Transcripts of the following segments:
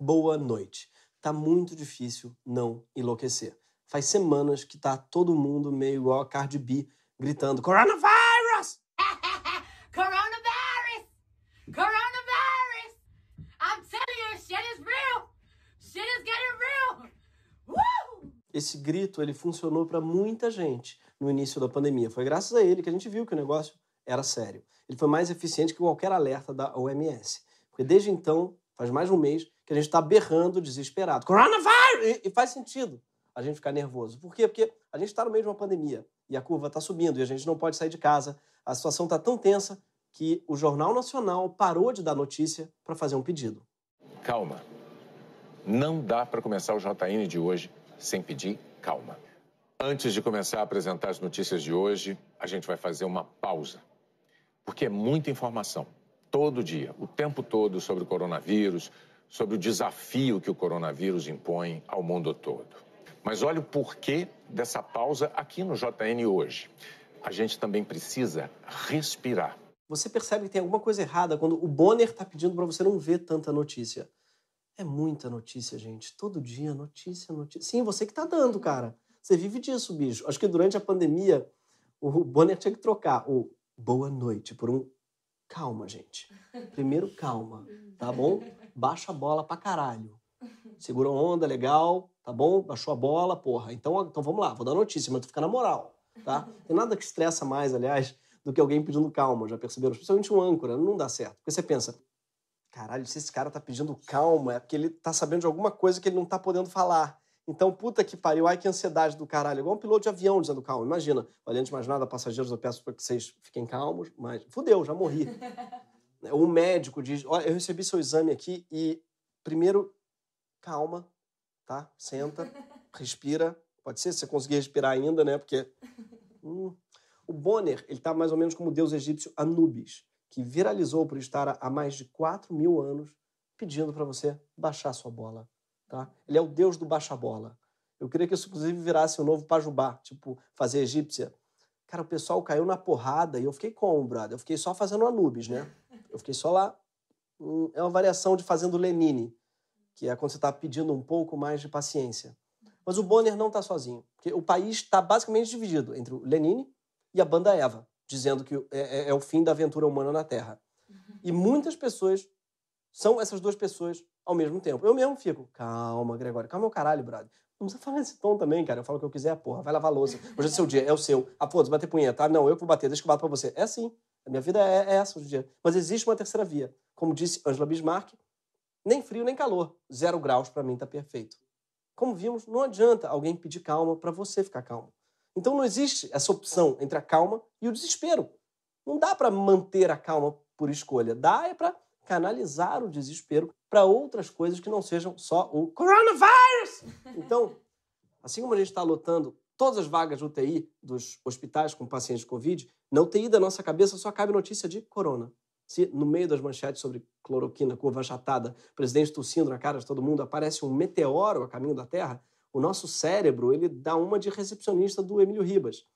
boa noite. Tá muito difícil não enlouquecer. Faz semanas que tá todo mundo meio igual a Cardi B gritando Coronavirus! Coronavirus! Coronavirus! I'm telling you, shit is real! Shit is getting real! Woo! Esse grito ele funcionou para muita gente no início da pandemia. Foi graças a ele que a gente viu que o negócio era sério. Ele foi mais eficiente que qualquer alerta da OMS. Porque desde então, faz mais de um mês, que a gente está berrando desesperado. Coronavírus! E, faz sentido a gente ficar nervoso. Por quê? Porque a gente está no meio de uma pandemia e a curva está subindo e a gente não pode sair de casa. A situação está tão tensa que o Jornal Nacional parou de dar notícia para fazer um pedido. Calma. Não dá para começar o JN de hoje sem pedir calma. Antes de começar a apresentar as notícias de hoje, a gente vai fazer uma pausa. Porque é muita informação, todo dia, o tempo todo, sobre o coronavírus, sobre o desafio que o coronavírus impõe ao mundo todo. Mas olha o porquê dessa pausa aqui no JN hoje. A gente também precisa respirar. Você percebe que tem alguma coisa errada quando o Bonner está pedindo para você não ver tanta notícia. É muita notícia, gente. Todo dia, notícia, notícia. Sim, você que está dando, cara. Você vive disso, bicho. Acho que durante a pandemia, o Bonner tinha que trocar o boa noite por um calma, gente. Primeiro, calma, tá bom? baixa a bola pra caralho. a onda, legal, tá bom? Baixou a bola, porra. Então, então vamos lá, vou dar notícia, mas tu fica na moral, tá? Tem nada que estressa mais, aliás, do que alguém pedindo calma, já perceberam? Principalmente um âncora, não dá certo. Porque você pensa, caralho, se esse cara tá pedindo calma, é porque ele tá sabendo de alguma coisa que ele não tá podendo falar. Então, puta que pariu, ai que ansiedade do caralho. Igual um piloto de avião dizendo calma. Imagina, olha, antes de mais nada, passageiros, eu peço para que vocês fiquem calmos, mas fudeu, já morri. O médico diz: Olha, eu recebi seu exame aqui e, primeiro, calma, tá? Senta, respira. Pode ser se você conseguir respirar ainda, né? Porque. Hum. O Bonner, ele tá mais ou menos como o deus egípcio Anubis, que viralizou por estar há mais de 4 mil anos pedindo para você baixar sua bola, tá? Ele é o deus do baixa-bola. Eu queria que isso, inclusive, virasse o um novo Pajubá, tipo, fazer egípcia. Cara, o pessoal caiu na porrada e eu fiquei como, brother? Eu fiquei só fazendo Anubis, né? Eu fiquei só lá. Hum, é uma variação de Fazendo Lenine, que é quando você está pedindo um pouco mais de paciência. Mas o Bonner não está sozinho, porque o país está basicamente dividido entre o Lenine e a banda Eva, dizendo que é, é, é o fim da aventura humana na Terra. Uhum. E muitas pessoas são essas duas pessoas ao mesmo tempo. Eu mesmo fico, calma, Gregório, calma meu caralho, brother. Não precisa falar nesse tom também, cara. Eu falo o que eu quiser, porra. Vai lavar louça. Hoje é seu dia, é o seu. Ah, foda-se, bater punheta. Ah, não, eu que vou bater, deixa que eu bato pra você. É assim. A minha vida é, é essa hoje em dia. Mas existe uma terceira via. Como disse Angela Bismarck, nem frio nem calor. Zero graus para mim está perfeito. Como vimos, não adianta alguém pedir calma para você ficar calmo. Então não existe essa opção entre a calma e o desespero. Não dá para manter a calma por escolha. Dá é para canalizar o desespero para outras coisas que não sejam só o coronavírus. Então, assim como a gente está lutando todas as vagas UTI dos hospitais com pacientes de Covid, na UTI da nossa cabeça só cabe notícia de corona. Se no meio das manchetes sobre cloroquina, curva achatada, presidente tossindo na cara de todo mundo, aparece um meteoro a caminho da Terra, o nosso cérebro ele dá uma de recepcionista do Emílio Ribas.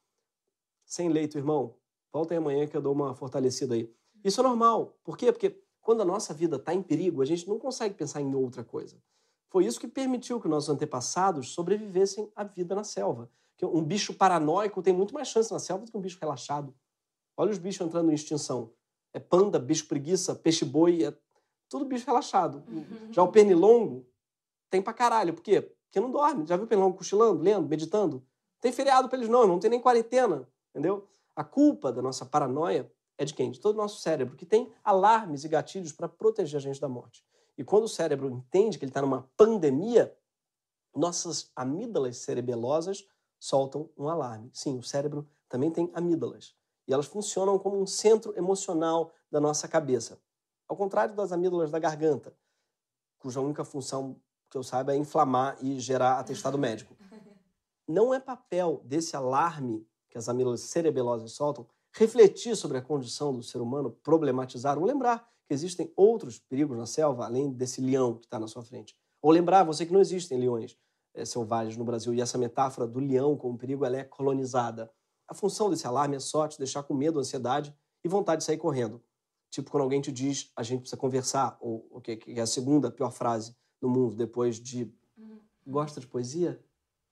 Sem leito, irmão. Voltem amanhã que eu dou uma fortalecida aí. Isso é normal. Por quê? Porque quando a nossa vida está em perigo, a gente não consegue pensar em outra coisa. Foi isso que permitiu que nossos antepassados sobrevivessem à vida na selva. Então, um bicho paranoico tem muito mais chance na selva do que um bicho relaxado. Olha os bichos entrando em extinção. É panda, bicho preguiça, peixe-boi, é tudo bicho relaxado. Uhum. Já o pernilongo tem pra caralho. Por quê? Porque não dorme. Já viu o pernilongo cochilando, lendo, meditando? tem feriado pra eles não, não tem nem quarentena, entendeu? A culpa da nossa paranoia é de quem? De todo o nosso cérebro, que tem alarmes e gatilhos para proteger a gente da morte. E quando o cérebro entende que ele está numa pandemia, nossas amígdalas cerebelosas soltam um alarme. Sim, o cérebro também tem amígdalas e elas funcionam como um centro emocional da nossa cabeça. Ao contrário das amígdalas da garganta, cuja única função que eu saiba é inflamar e gerar atestado médico. Não é papel desse alarme que as amígdalas cerebelosas soltam refletir sobre a condição do ser humano, problematizar ou lembrar que existem outros perigos na selva além desse leão que está na sua frente. Ou lembrar você que não existem leões, eh, selvagens no Brasil e essa metáfora do leão como perigo ela é colonizada. A função desse alarme é só te deixar com medo, ansiedade e vontade de sair correndo. Tipo quando alguém te diz a gente precisa conversar, ou o que é a segunda pior frase no mundo depois de gosta de poesia?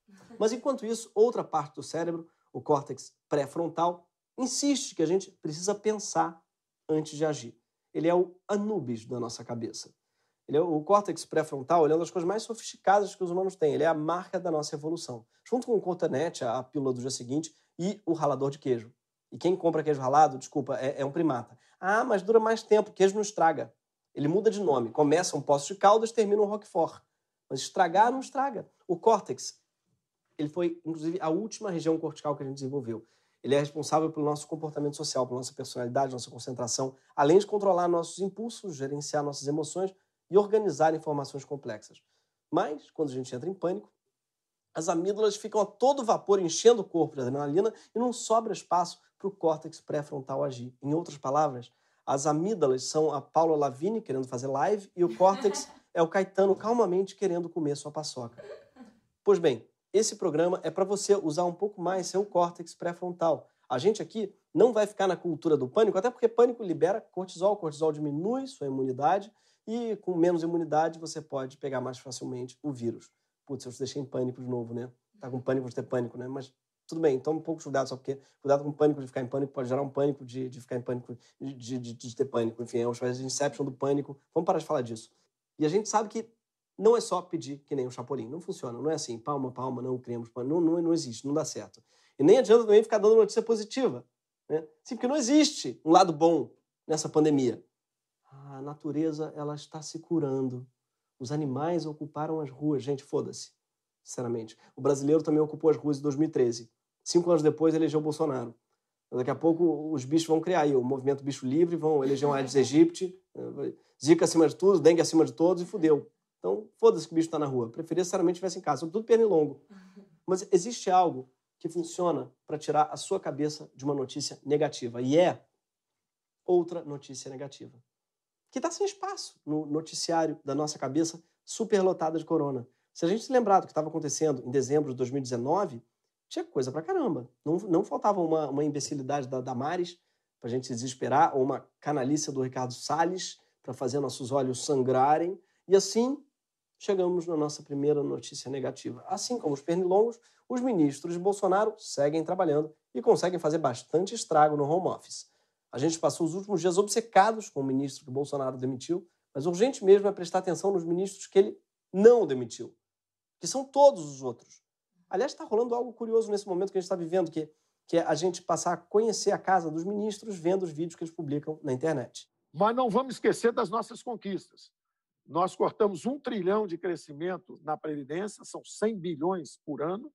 Uhum. Mas enquanto isso, outra parte do cérebro, o córtex pré-frontal, insiste que a gente precisa pensar antes de agir. Ele é o Anubis da nossa cabeça. Ele é o córtex pré-frontal ele é uma das coisas mais sofisticadas que os humanos têm. Ele é a marca da nossa evolução. Junto com o cotonete, a pílula do dia seguinte, e o ralador de queijo. E quem compra queijo ralado, desculpa, é, é um primata. Ah, mas dura mais tempo, queijo não estraga. Ele muda de nome. Começa um poço de caldas, termina um roquefort. Mas estragar não estraga. O córtex, ele foi, inclusive, a última região cortical que a gente desenvolveu. Ele é responsável pelo nosso comportamento social, pela nossa personalidade, nossa concentração, além de controlar nossos impulsos, gerenciar nossas emoções, e organizar informações complexas. Mas, quando a gente entra em pânico, as amígdalas ficam a todo vapor enchendo o corpo de adrenalina e não sobra espaço para o córtex pré-frontal agir. Em outras palavras, as amígdalas são a Paula Lavigne querendo fazer live e o córtex é o Caetano calmamente querendo comer sua paçoca. Pois bem, esse programa é para você usar um pouco mais seu córtex pré-frontal. A gente aqui não vai ficar na cultura do pânico, até porque pânico libera cortisol, cortisol diminui sua imunidade e com menos imunidade você pode pegar mais facilmente o vírus. Putz, eu te deixei em pânico de novo, né? Tá com pânico de ter pânico, né? Mas tudo bem, toma um pouco de cuidado, só porque cuidado com o pânico de ficar em pânico pode gerar um pânico de, de ficar em pânico, de, de, de ter pânico. Enfim, é uma espécie de inception do pânico. Vamos parar de falar disso. E a gente sabe que não é só pedir que nem um chapolim. Não funciona, não é assim, palma, palma, não cremos, Não, não, não existe, não dá certo. E nem adianta também ficar dando notícia positiva. Né? Sim, porque não existe um lado bom nessa pandemia a natureza ela está se curando. Os animais ocuparam as ruas. Gente, foda-se, sinceramente. O brasileiro também ocupou as ruas em 2013. Cinco anos depois, elegeu o Bolsonaro. Daqui a pouco, os bichos vão criar aí o movimento bicho livre, vão eleger um Aedes aegypti, eh, zika acima de tudo, dengue acima de todos e fudeu. Então, foda-se que o bicho está na rua. Preferia, sinceramente, estivesse em casa, tudo pernilongo. Mas existe algo que funciona para tirar a sua cabeça de uma notícia negativa, e é outra notícia negativa que está sem espaço no noticiário da nossa cabeça superlotada de corona. Se a gente se lembrar do que estava acontecendo em dezembro de 2019, tinha coisa pra caramba. Não, não faltava uma, uma imbecilidade da Damares para a gente se desesperar, ou uma canalícia do Ricardo Salles para fazer nossos olhos sangrarem. E assim chegamos na nossa primeira notícia negativa. Assim como os pernilongos, os ministros de Bolsonaro seguem trabalhando e conseguem fazer bastante estrago no home office. A gente passou os últimos dias obcecados com o ministro que o Bolsonaro demitiu, mas urgente mesmo é prestar atenção nos ministros que ele não demitiu, que são todos os outros. Aliás, está rolando algo curioso nesse momento que a gente está vivendo, que, é, que é a gente passar a conhecer a casa dos ministros vendo os vídeos que eles publicam na internet. Mas não vamos esquecer das nossas conquistas. Nós cortamos um trilhão de crescimento na Previdência, são 100 bilhões por ano.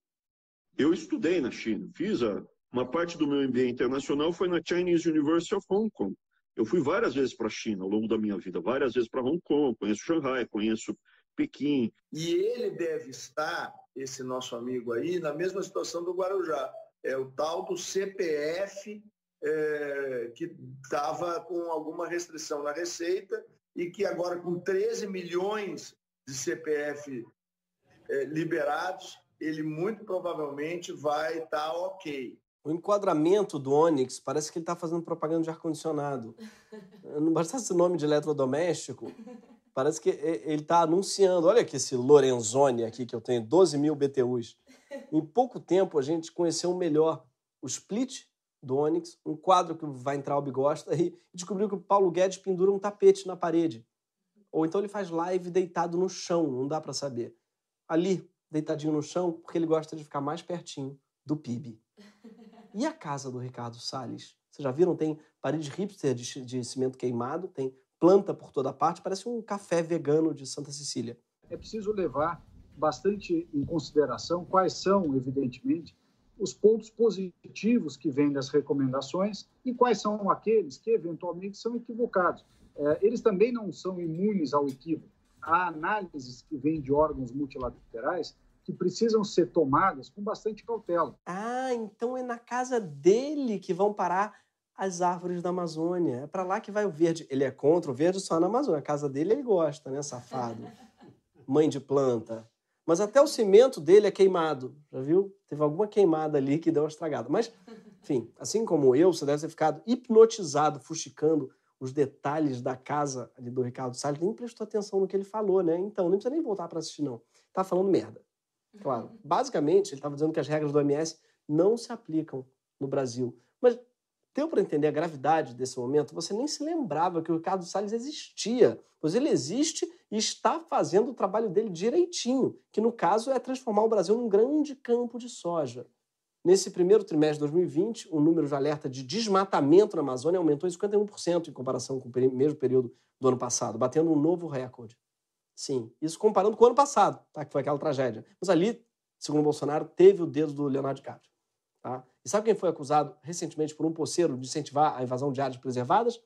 Eu estudei na China, fiz a uma parte do meu MBA internacional foi na Chinese University of Hong Kong. Eu fui várias vezes para a China ao longo da minha vida, várias vezes para Hong Kong, conheço Xangai, conheço Pequim. E ele deve estar, esse nosso amigo aí, na mesma situação do Guarujá. É o tal do CPF é, que estava com alguma restrição na receita e que agora com 13 milhões de CPF é, liberados, ele muito provavelmente vai estar tá ok o enquadramento do Onix parece que ele está fazendo propaganda de ar-condicionado. Não bastasse o nome de eletrodoméstico, parece que ele está anunciando. Olha aqui esse Lorenzoni aqui que eu tenho, 12 mil BTUs. Em pouco tempo a gente conheceu melhor o split do Onix, um quadro que o Weintraub gosta, e descobriu que o Paulo Guedes pendura um tapete na parede. Ou então ele faz live deitado no chão, não dá para saber. Ali, deitadinho no chão, porque ele gosta de ficar mais pertinho do PIB. E a casa do Ricardo Salles? Vocês já viram? Tem parede hipster de, de cimento queimado, tem planta por toda parte, parece um café vegano de Santa Cecília. É preciso levar bastante em consideração quais são, evidentemente, os pontos positivos que vêm das recomendações e quais são aqueles que eventualmente são equivocados. É, eles também não são imunes ao equívoco. Há análises que vêm de órgãos multilaterais que precisam ser tomadas com bastante cautela. Ah, então é na casa dele que vão parar as árvores da Amazônia. É para lá que vai o verde. Ele é contra o verde só na Amazônia. A casa dele ele gosta, né, safado? Mãe de planta. Mas até o cimento dele é queimado, já viu? Teve alguma queimada ali que deu uma estragada. Mas, enfim, assim como eu, você deve ter ficado hipnotizado, fuxicando os detalhes da casa ali do Ricardo Salles, nem prestou atenção no que ele falou, né? Então, nem precisa nem voltar para assistir, não. Tá falando merda. Claro. Basicamente, ele estava dizendo que as regras do OMS não se aplicam no Brasil. Mas deu para entender a gravidade desse momento? Você nem se lembrava que o Ricardo Salles existia. Pois ele existe e está fazendo o trabalho dele direitinho, que no caso é transformar o Brasil num grande campo de soja. Nesse primeiro trimestre de 2020, o número de alerta de desmatamento na Amazônia aumentou em 51% em comparação com o mesmo período do ano passado, batendo um novo recorde. Sim. Isso comparando com o ano passado, tá? que foi aquela tragédia. Mas ali, segundo Bolsonaro, teve o dedo do Leonardo DiCaprio. Tá? E sabe quem foi acusado recentemente por um poceiro de incentivar a invasão de áreas preservadas?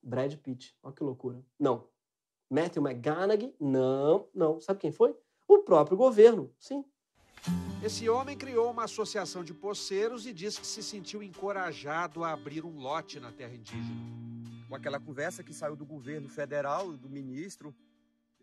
Brad Pitt. Olha que loucura. Não. Matthew McGonaghy? Não, não. Sabe quem foi? O próprio governo, sim. Esse homem criou uma associação de poceiros e diz que se sentiu encorajado a abrir um lote na terra indígena. Com aquela conversa que saiu do governo federal, do ministro,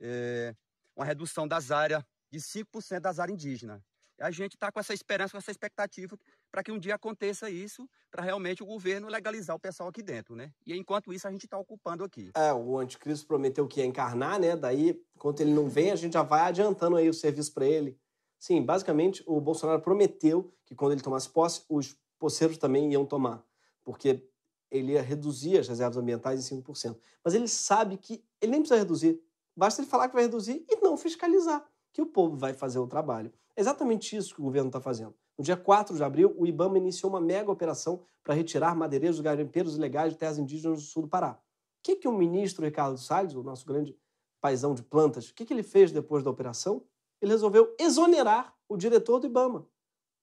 é, uma redução das áreas de 5% das áreas indígenas. A gente está com essa esperança, com essa expectativa para que um dia aconteça isso, para realmente o governo legalizar o pessoal aqui dentro, né? E enquanto isso a gente está ocupando aqui. É, o anticristo prometeu que ia encarnar, né? Daí, enquanto ele não vem, a gente já vai adiantando aí o serviço para ele. Sim, basicamente o Bolsonaro prometeu que quando ele tomasse posse, os poceiros também iam tomar, porque ele ia reduzir as reservas ambientais em 5%. Mas ele sabe que ele nem precisa reduzir, Basta ele falar que vai reduzir e não fiscalizar, que o povo vai fazer o trabalho. É exatamente isso que o governo está fazendo. No dia 4 de abril, o IBAMA iniciou uma mega operação para retirar madeireiros e garimpeiros ilegais de terras indígenas do sul do Pará. O que, que o ministro Ricardo Salles, o nosso grande paisão de plantas, o que, que ele fez depois da operação? Ele resolveu exonerar o diretor do IBAMA,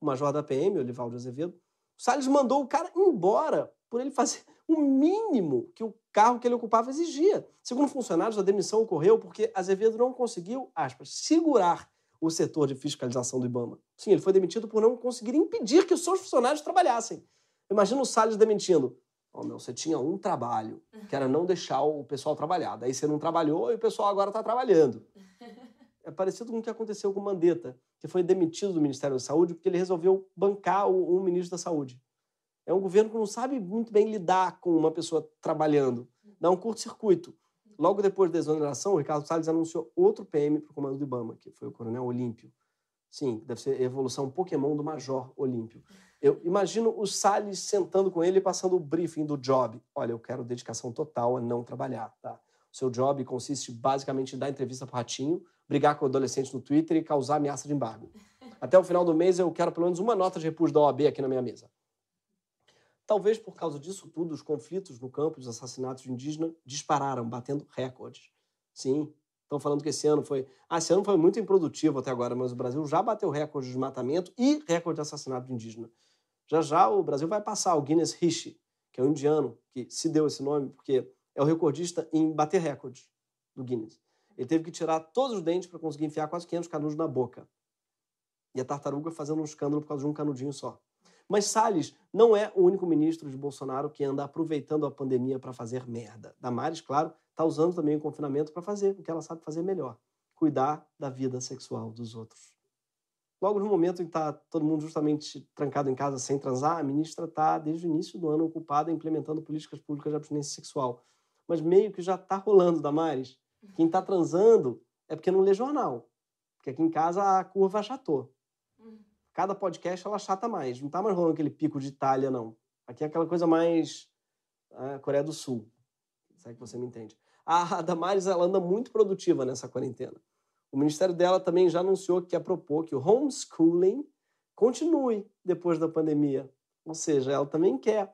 o major da PM, Olivaldo Azevedo. O Salles mandou o cara embora por ele fazer o mínimo que o cargo que ele ocupava exigia. Segundo funcionários, a demissão ocorreu porque Azevedo não conseguiu, aspas, segurar o setor de fiscalização do Ibama. Sim, ele foi demitido por não conseguir impedir que os seus funcionários trabalhassem. Imagina o Salles demitindo. Oh, meu, você tinha um trabalho, que era não deixar o pessoal trabalhar. Daí você não trabalhou e o pessoal agora está trabalhando. É parecido com o que aconteceu com Mandetta, que foi demitido do Ministério da Saúde porque ele resolveu bancar o, o ministro da Saúde. É um governo que não sabe muito bem lidar com uma pessoa trabalhando. Dá um curto-circuito. Logo depois da exoneração, o Ricardo Salles anunciou outro PM para o comando do Ibama, que foi o coronel Olímpio. Sim, deve ser a evolução Pokémon do Major Olímpio. Eu imagino o Salles sentando com ele e passando o briefing do job. Olha, eu quero dedicação total a não trabalhar, tá? O seu job consiste basicamente em dar entrevista para Ratinho, brigar com o adolescente no Twitter e causar ameaça de embargo. Até o final do mês eu quero pelo menos uma nota de repúdio da OAB aqui na minha mesa. Talvez por causa disso tudo, os conflitos no campo, os assassinatos de indígenas dispararam, batendo recordes. Sim, estão falando que esse ano foi. Ah, esse ano foi muito improdutivo até agora, mas o Brasil já bateu recorde de desmatamento e recorde de assassinato de indígena. Já já o Brasil vai passar o Guinness Rishi, que é um indiano que se deu esse nome porque é o recordista em bater recordes do Guinness. Ele teve que tirar todos os dentes para conseguir enfiar quase 500 canudos na boca. E a tartaruga fazendo um escândalo por causa de um canudinho só. Mas Salles não é o único ministro de Bolsonaro que anda aproveitando a pandemia para fazer merda. Damares, claro, está usando também o confinamento para fazer o que ela sabe fazer melhor: cuidar da vida sexual dos outros. Logo no momento em que está todo mundo justamente trancado em casa sem transar, a ministra está, desde o início do ano, ocupada implementando políticas públicas de abstinência sexual. Mas meio que já está rolando, Damares. Quem está transando é porque não lê jornal. Porque aqui em casa a curva achatou cada podcast ela chata mais. Não tá mais rolando aquele pico de Itália, não. Aqui é aquela coisa mais é, Coreia do Sul. Será é que você me entende? A Damares ela anda muito produtiva nessa quarentena. O ministério dela também já anunciou que quer propor que o homeschooling continue depois da pandemia. Ou seja, ela também quer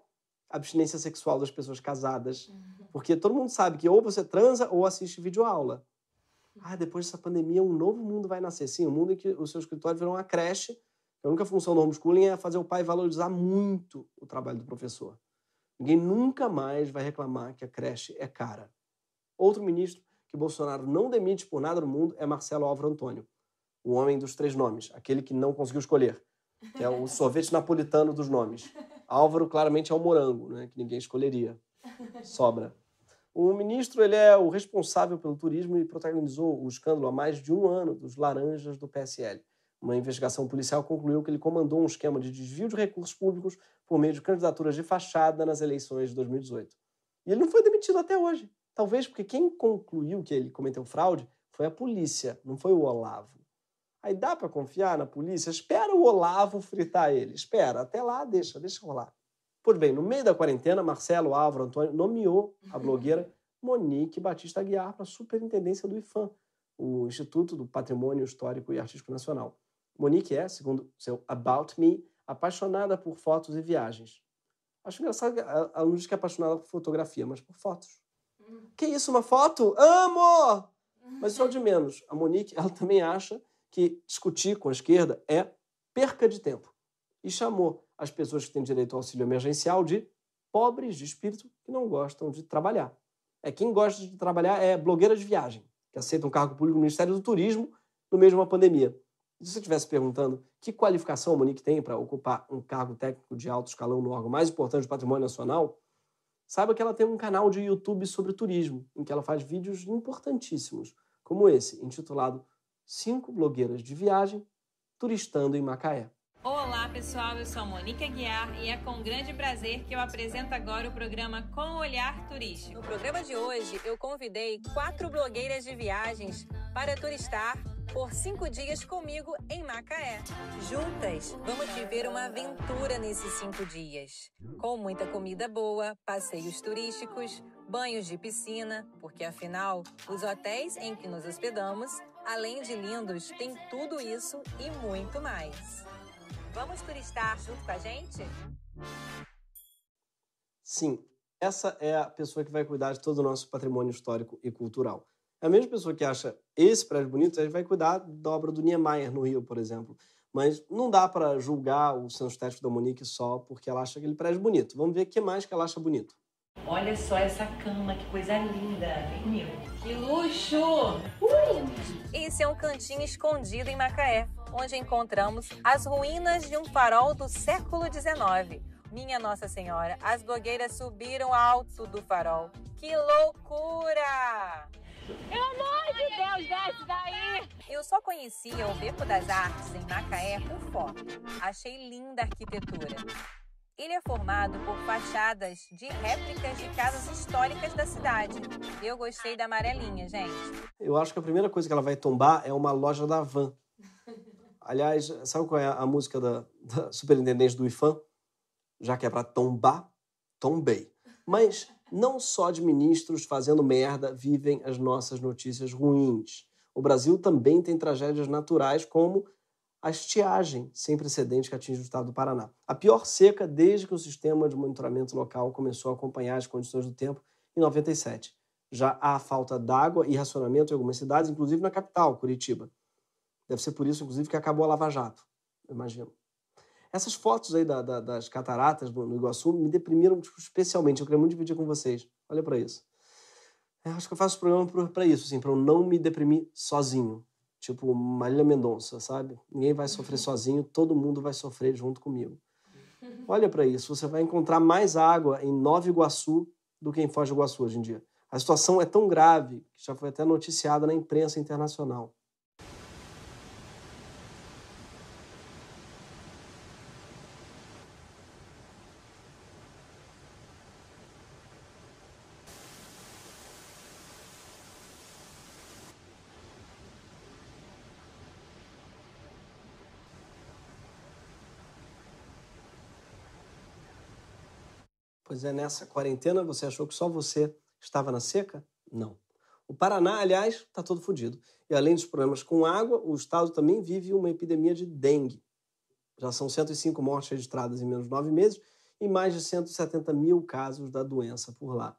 abstinência sexual das pessoas casadas. Uhum. Porque todo mundo sabe que ou você transa ou assiste videoaula. Ah, depois dessa pandemia, um novo mundo vai nascer. Sim, um mundo em que o seu escritório virou uma creche a única função do homeschooling é fazer o pai valorizar muito o trabalho do professor. Ninguém nunca mais vai reclamar que a creche é cara. Outro ministro que Bolsonaro não demite por nada no mundo é Marcelo Álvaro Antônio, o homem dos três nomes, aquele que não conseguiu escolher, que é o sorvete napolitano dos nomes. Álvaro claramente é o morango, né, que ninguém escolheria. Sobra. O ministro ele é o responsável pelo turismo e protagonizou o escândalo há mais de um ano dos laranjas do PSL. Uma investigação policial concluiu que ele comandou um esquema de desvio de recursos públicos por meio de candidaturas de fachada nas eleições de 2018. E ele não foi demitido até hoje. Talvez porque quem concluiu que ele cometeu fraude foi a polícia, não foi o Olavo. Aí dá para confiar na polícia? Espera o Olavo fritar ele. Espera, até lá, deixa, deixa rolar. Pois bem, no meio da quarentena, Marcelo Álvaro Antônio nomeou a blogueira Monique Batista Guiar para a superintendência do IFAM, o Instituto do Patrimônio Histórico e Artístico Nacional. Monique é, segundo seu About Me, apaixonada por fotos e viagens. Acho engraçado, ela não diz que é apaixonada por fotografia, mas por fotos. Hum. Que isso, uma foto? Amo! Mas isso é o de menos. A Monique, ela também acha que discutir com a esquerda é perca de tempo. E chamou as pessoas que têm direito ao auxílio emergencial de pobres de espírito que não gostam de trabalhar. É quem gosta de trabalhar é blogueira de viagem, que aceita um cargo público no Ministério do Turismo no meio de uma pandemia. Se você estivesse perguntando que qualificação a Monique tem para ocupar um cargo técnico de alto escalão no órgão mais importante do patrimônio nacional, saiba que ela tem um canal de YouTube sobre turismo, em que ela faz vídeos importantíssimos, como esse, intitulado Cinco Blogueiras de Viagem Turistando em Macaé. Olá pessoal, eu sou a Monique Aguiar e é com grande prazer que eu apresento agora o programa Com Olhar Turístico. No programa de hoje eu convidei quatro blogueiras de viagens para turistar por cinco dias comigo em Macaé. Juntas, vamos viver uma aventura nesses cinco dias. Com muita comida boa, passeios turísticos, banhos de piscina, porque afinal, os hotéis em que nos hospedamos, além de lindos, têm tudo isso e muito mais. Vamos turistar junto com a gente? Sim, essa é a pessoa que vai cuidar de todo o nosso patrimônio histórico e cultural. A mesma pessoa que acha esse prédio bonito, ele vai cuidar da obra do Niemeyer no Rio, por exemplo. Mas não dá para julgar o senso estético da Monique só porque ela acha aquele prédio bonito. Vamos ver o que mais que ela acha bonito. Olha só essa cama, que coisa linda. Vem comigo. Que luxo! Ui! Esse é um cantinho escondido em Macaé, onde encontramos as ruínas de um farol do século XIX. Minha Nossa Senhora, as blogueiras subiram alto do farol. Que loucura! Pelo amor de Deus, desce daí! Eu só conhecia o Beco das Artes em Macaé por foto. Achei linda a arquitetura. Ele é formado por fachadas de réplicas de casas históricas da cidade. Eu gostei da amarelinha, gente. Eu acho que a primeira coisa que ela vai tombar é uma loja da Van. Aliás, sabe qual é a música da, da superintendente do IFAM? Já que é para tombar, tombei. Mas não só de ministros fazendo merda vivem as nossas notícias ruins. O Brasil também tem tragédias naturais, como a estiagem sem precedente que atinge o estado do Paraná. A pior seca desde que o sistema de monitoramento local começou a acompanhar as condições do tempo em 97. Já há falta d'água e racionamento em algumas cidades, inclusive na capital, Curitiba. Deve ser por isso, inclusive, que acabou a Lava Jato, imagino. Essas fotos aí da, da, das cataratas no Iguaçu me deprimiram tipo, especialmente. Eu queria muito dividir com vocês. Olha para isso. É, acho que eu faço programa para isso, assim, para eu não me deprimir sozinho. Tipo Marília Mendonça, sabe? Ninguém vai sofrer uhum. sozinho, todo mundo vai sofrer junto comigo. Olha para isso, você vai encontrar mais água em Nova Iguaçu do que em Foz do Iguaçu hoje em dia. A situação é tão grave que já foi até noticiada na imprensa internacional. nessa quarentena você achou que só você estava na seca? Não. O Paraná, aliás, está todo fodido. E além dos problemas com água, o estado também vive uma epidemia de dengue. Já são 105 mortes registradas em menos de nove meses e mais de 170 mil casos da doença por lá.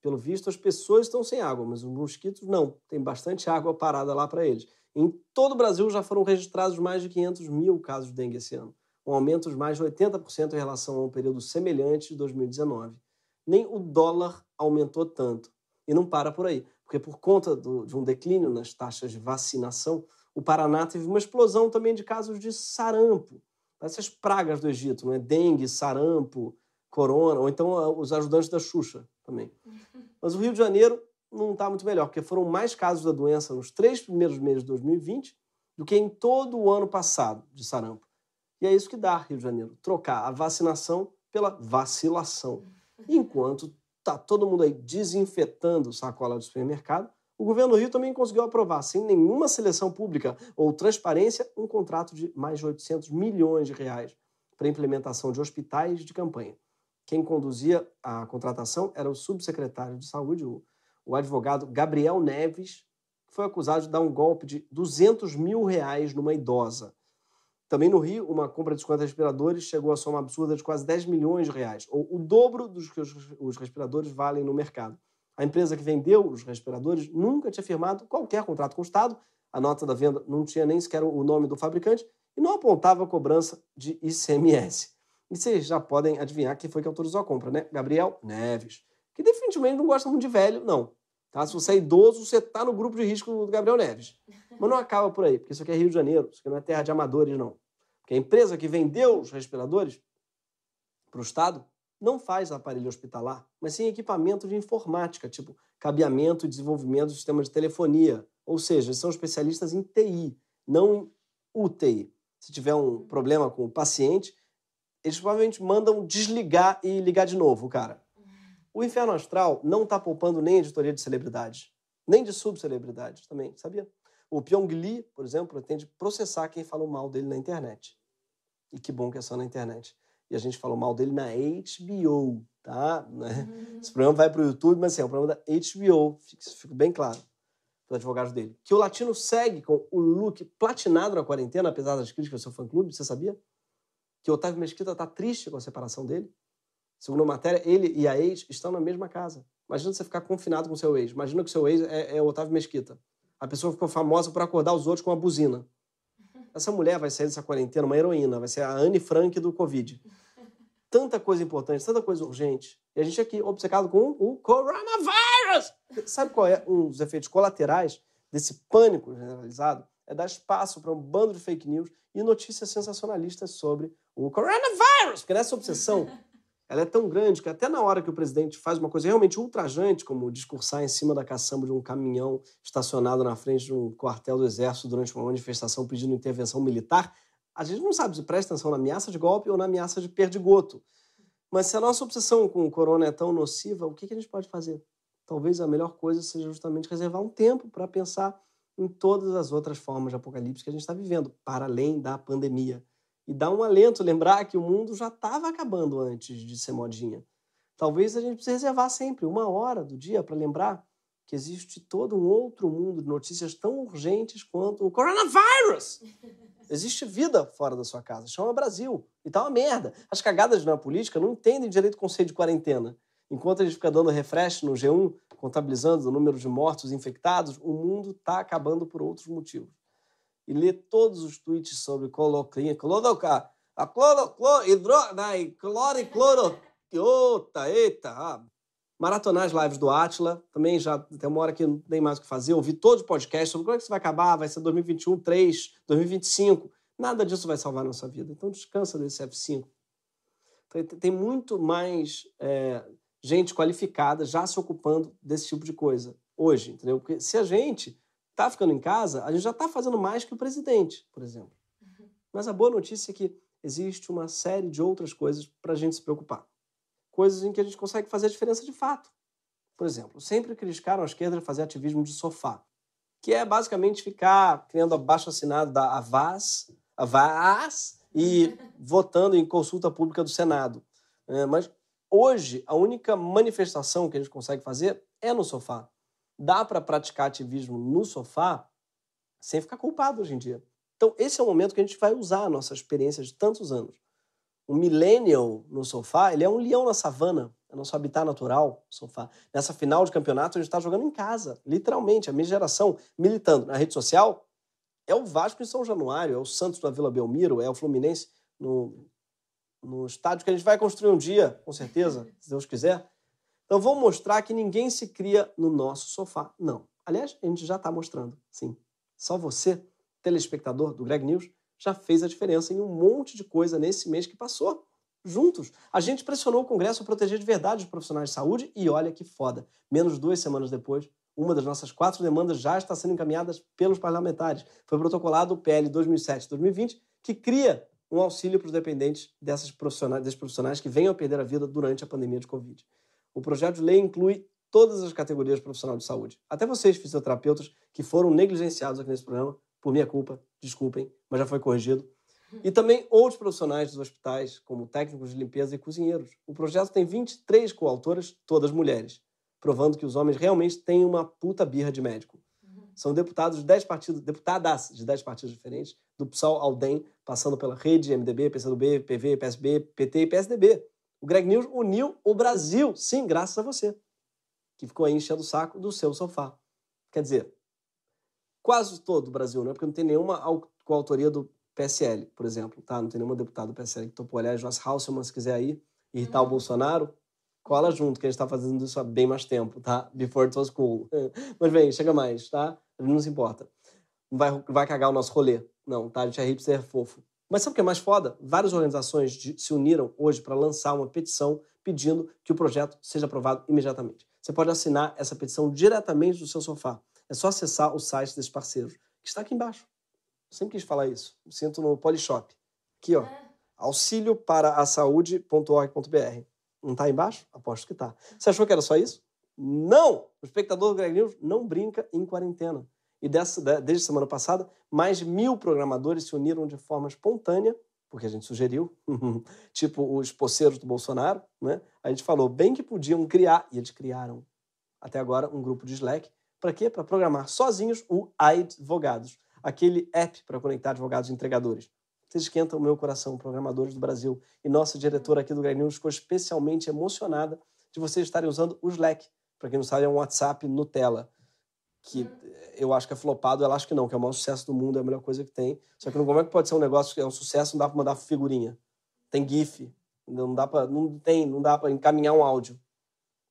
Pelo visto, as pessoas estão sem água, mas os mosquitos não. Tem bastante água parada lá para eles. Em todo o Brasil já foram registrados mais de 500 mil casos de dengue esse ano um aumento de mais de 80% em relação a um período semelhante de 2019. Nem o dólar aumentou tanto. E não para por aí, porque por conta do, de um declínio nas taxas de vacinação, o Paraná teve uma explosão também de casos de sarampo. Essas pragas do Egito, é? dengue, sarampo, corona, ou então ah, os ajudantes da Xuxa também. Mas o Rio de Janeiro não está muito melhor, porque foram mais casos da doença nos três primeiros meses de 2020 do que em todo o ano passado de sarampo. E é isso que dá Rio de Janeiro, trocar a vacinação pela vacilação. Enquanto tá todo mundo aí desinfetando sacola de supermercado, o governo do Rio também conseguiu aprovar, sem nenhuma seleção pública ou transparência, um contrato de mais de 800 milhões de reais para implementação de hospitais de campanha. Quem conduzia a contratação era o subsecretário de Saúde, o advogado Gabriel Neves, que foi acusado de dar um golpe de 200 mil reais numa idosa. Também no Rio, uma compra de 50 respiradores chegou a soma absurda de quase 10 milhões de reais, ou o dobro dos que os respiradores valem no mercado. A empresa que vendeu os respiradores nunca tinha firmado qualquer contrato com o Estado, a nota da venda não tinha nem sequer o nome do fabricante e não apontava a cobrança de ICMS. E vocês já podem adivinhar quem foi que autorizou a compra, né? Gabriel Neves, que definitivamente não gosta muito de velho, não. Tá? Se você é idoso, você está no grupo de risco do Gabriel Neves. Mas não acaba por aí, porque isso aqui é Rio de Janeiro, isso aqui não é terra de amadores, não. Porque a empresa que vendeu os respiradores para o Estado não faz aparelho hospitalar, mas sim equipamento de informática, tipo cabeamento e desenvolvimento do sistema de telefonia. Ou seja, são especialistas em TI, não em UTI. Se tiver um problema com o paciente, eles provavelmente mandam desligar e ligar de novo, cara. O Inferno Astral não está poupando nem editoria de celebridades, nem de subcelebridades também, sabia? O Pyong Lee, por exemplo, pretende processar quem falou mal dele na internet. E que bom que é só na internet. E a gente falou mal dele na HBO, tá? Né? Uhum. Esse problema vai para o YouTube, mas assim, é um problema da HBO, Fica bem claro, para advogado dele. Que o Latino segue com o look platinado na quarentena, apesar das críticas do seu fã-clube, você sabia? Que o Otávio Mesquita está triste com a separação dele. Segundo a matéria, ele e a ex estão na mesma casa. Imagina você ficar confinado com seu ex. Imagina que seu ex é, é o Otávio Mesquita. A pessoa ficou famosa por acordar os outros com uma buzina. Essa mulher vai sair dessa quarentena uma heroína, vai ser a Anne Frank do Covid. Tanta coisa importante, tanta coisa urgente. E a gente aqui obcecado com o coronavírus. Sabe qual é um dos efeitos colaterais desse pânico generalizado? É dar espaço para um bando de fake news e notícias sensacionalistas sobre o coronavírus. Porque nessa obsessão ela é tão grande que até na hora que o presidente faz uma coisa realmente ultrajante, como discursar em cima da caçamba de um caminhão estacionado na frente de um quartel do Exército durante uma manifestação pedindo intervenção militar, a gente não sabe se presta atenção na ameaça de golpe ou na ameaça de perdigoto. Mas se a nossa obsessão com o corona é tão nociva, o que a gente pode fazer? Talvez a melhor coisa seja justamente reservar um tempo para pensar em todas as outras formas de apocalipse que a gente está vivendo, para além da pandemia. E dá um alento lembrar que o mundo já estava acabando antes de ser modinha. Talvez a gente precise reservar sempre uma hora do dia para lembrar que existe todo um outro mundo de notícias tão urgentes quanto o coronavírus. Existe vida fora da sua casa, chama Brasil. E tá uma merda. As cagadas na política não entendem direito o conceito de quarentena. Enquanto eles ficam dando refresh no G1, contabilizando o número de mortos infectados, o mundo está acabando por outros motivos e ler todos os tweets sobre cloroquina, cloroca, a cloro, hidro, não, né, cloro e cloro, ota, eita, ah. maratonar as lives do Atila, também já tem uma hora que não tem mais o que fazer, ouvir todo o podcast sobre como é que isso vai acabar, vai ser 2021, 3, 2025, nada disso vai salvar a nossa vida, então descansa desse F5. Tem, tem muito mais é, gente qualificada já se ocupando desse tipo de coisa hoje, entendeu? Porque se a gente está ficando em casa, a gente já está fazendo mais que o presidente, por exemplo. Mas a boa notícia é que existe uma série de outras coisas para a gente se preocupar. Coisas em que a gente consegue fazer a diferença de fato. Por exemplo, sempre criticaram a esquerda de fazer ativismo de sofá, que é basicamente ficar criando abaixo assinado da Avaz, Avaz e votando em consulta pública do Senado. É, mas hoje, a única manifestação que a gente consegue fazer é no sofá dá para praticar ativismo no sofá sem ficar culpado hoje em dia. Então, esse é o momento que a gente vai usar a nossa experiência de tantos anos. O millennial no sofá, ele é um leão na savana, é nosso habitat natural, sofá. Nessa final de campeonato, a gente está jogando em casa, literalmente. A minha geração militando na rede social é o Vasco em São Januário, é o Santos na Vila Belmiro, é o Fluminense no, no estádio que a gente vai construir um dia, com certeza, se Deus quiser. Então vou mostrar que ninguém se cria no nosso sofá. Não. Aliás, a gente já está mostrando, sim. Só você, telespectador do Greg News, já fez a diferença em um monte de coisa nesse mês que passou. Juntos, a gente pressionou o Congresso a proteger de verdade os profissionais de saúde e olha que foda. Menos duas semanas depois, uma das nossas quatro demandas já está sendo encaminhada pelos parlamentares. Foi protocolado o PL 2007-2020, que cria um auxílio para os dependentes dessas profissionais, desses profissionais que venham a perder a vida durante a pandemia de Covid. O projeto de lei inclui todas as categorias profissionais de saúde. Até vocês, fisioterapeutas, que foram negligenciados aqui nesse programa, por minha culpa, desculpem, mas já foi corrigido. E também outros profissionais dos hospitais, como técnicos de limpeza e cozinheiros. O projeto tem 23 coautoras, todas mulheres, provando que os homens realmente têm uma puta birra de médico. São deputados de 10 partidos, deputadas de 10 partidos diferentes, do PSOL ao DEM, passando pela Rede, MDB, PCdoB, PV, PSB, PT e PSDB. O Greg News uniu o Brasil, sim, graças a você, que ficou aí enchendo o saco do seu sofá. Quer dizer, quase todo o Brasil, né? Porque não tem nenhuma com autoria do PSL, por exemplo, tá? Não tem nenhuma deputada do PSL que topou. Aliás, Joyce Halseman, se quiser aí irritar o hum. Bolsonaro, cola junto, que a gente tá fazendo isso há bem mais tempo, tá? Before it was cool. Mas bem, chega mais, tá? Não se importa. Não vai, vai cagar o nosso rolê. Não, tá? A gente é hipster é fofo. Mas sabe o que é mais foda? Várias organizações se uniram hoje para lançar uma petição pedindo que o projeto seja aprovado imediatamente. Você pode assinar essa petição diretamente do seu sofá. É só acessar o site desses parceiros, que está aqui embaixo. Eu sempre quis falar isso. Me sinto no Polishop. Aqui, ó. É. Auxílio para a saúde.org.br. Não está embaixo? Aposto que está. Você achou que era só isso? Não! O espectador do Greg News não brinca em quarentena. E dessa, desde semana passada, mais de mil programadores se uniram de forma espontânea, porque a gente sugeriu, tipo os poceiros do Bolsonaro, né? A gente falou bem que podiam criar, e eles criaram até agora um grupo de Slack. Para quê? Para programar sozinhos o iAdvogados, aquele app para conectar advogados e entregadores. Vocês esquentam o meu coração, programadores do Brasil. E nossa diretora aqui do Greg News ficou especialmente emocionada de vocês estarem usando o Slack. Para quem não sabe, é um WhatsApp Nutella que eu acho que é flopado, ela acha que não, que é o maior sucesso do mundo, é a melhor coisa que tem. Só que como é que pode ser um negócio que é um sucesso, não dá para mandar figurinha. Tem GIF, não dá para não tem, não dá para encaminhar um áudio.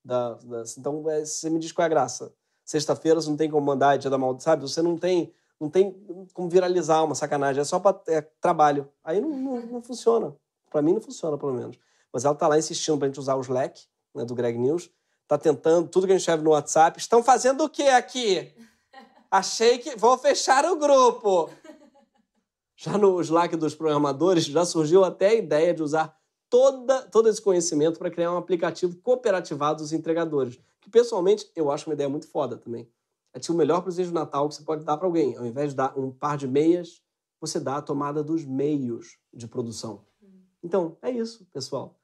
Da, da, então é, você me diz qual é a graça. Sexta-feira você não tem como mandar, é dia da maldade, sabe? Você não tem, não tem como viralizar uma sacanagem, é só para é, trabalho. Aí não, não, não funciona. Para mim não funciona, pelo menos. Mas ela tá lá insistindo pra gente usar o Slack, né, do Greg News, está tentando, tudo que a gente escreve no WhatsApp. Estão fazendo o que aqui? Achei que vou fechar o grupo. Já no Slack dos programadores, já surgiu até a ideia de usar toda, todo esse conhecimento para criar um aplicativo cooperativado dos entregadores. Que, pessoalmente, eu acho uma ideia muito foda também. É tipo o melhor presente de Natal que você pode dar para alguém. Ao invés de dar um par de meias, você dá a tomada dos meios de produção. Uhum. Então, é isso, pessoal.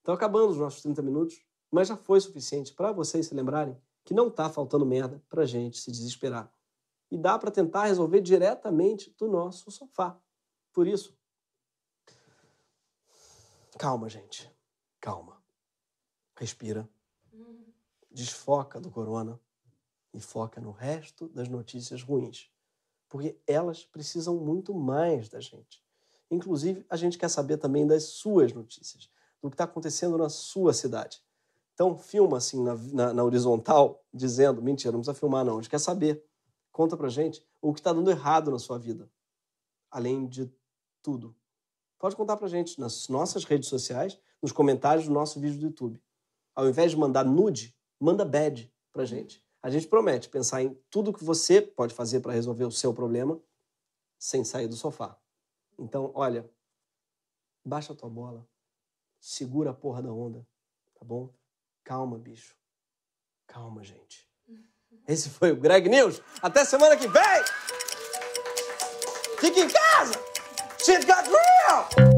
Estão acabando os nossos 30 minutos. Mas já foi suficiente para vocês se lembrarem que não está faltando merda para gente se desesperar. E dá para tentar resolver diretamente do nosso sofá. Por isso, calma, gente. Calma. Respira. Desfoca do corona e foca no resto das notícias ruins. Porque elas precisam muito mais da gente. Inclusive, a gente quer saber também das suas notícias, do que está acontecendo na sua cidade. Então, filma assim na, na, na horizontal, dizendo: mentira, não precisa filmar, não. A gente quer saber. Conta pra gente o que está dando errado na sua vida, além de tudo. Pode contar pra gente nas nossas redes sociais, nos comentários do nosso vídeo do YouTube. Ao invés de mandar nude, manda bad pra gente. A gente promete pensar em tudo que você pode fazer para resolver o seu problema sem sair do sofá. Então, olha, baixa a tua bola, segura a porra da onda, tá bom? Calma, bicho. Calma, gente. Esse foi o Greg News. Até semana que vem! Fique em casa! Shit got real!